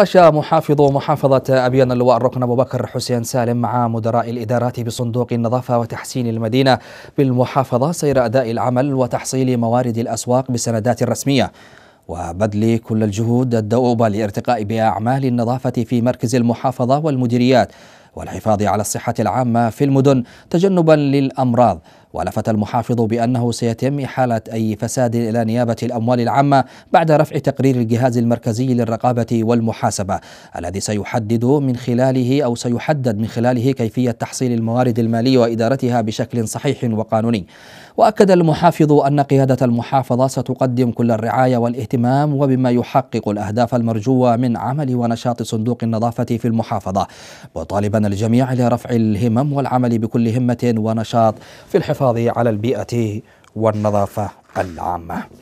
ناقش محافظ محافظة أبيان اللواء الركن أبو بكر حسين سالم مع مدراء الإدارات بصندوق النظافة وتحسين المدينة بالمحافظة سير أداء العمل وتحصيل موارد الأسواق بسندات رسمية وبذل كل الجهود الدؤوبة لارتقاء بأعمال النظافة في مركز المحافظة والمديريات والحفاظ على الصحة العامة في المدن تجنبا للأمراض ولفت المحافظ بأنه سيتم إحالة أي فساد إلى نيابة الأموال العامة بعد رفع تقرير الجهاز المركزي للرقابة والمحاسبة الذي سيحدد من خلاله أو سيحدد من خلاله كيفية تحصيل الموارد المالية وإدارتها بشكل صحيح وقانوني وأكد المحافظ أن قيادة المحافظة ستقدم كل الرعاية والاهتمام وبما يحقق الأهداف المرجوة من عمل ونشاط صندوق النظافة في المحافظة مطالبا الجميع لرفع الهمم والعمل بكل همة ونشاط في الحفاظ للحفاظ على البيئة والنظافة العامة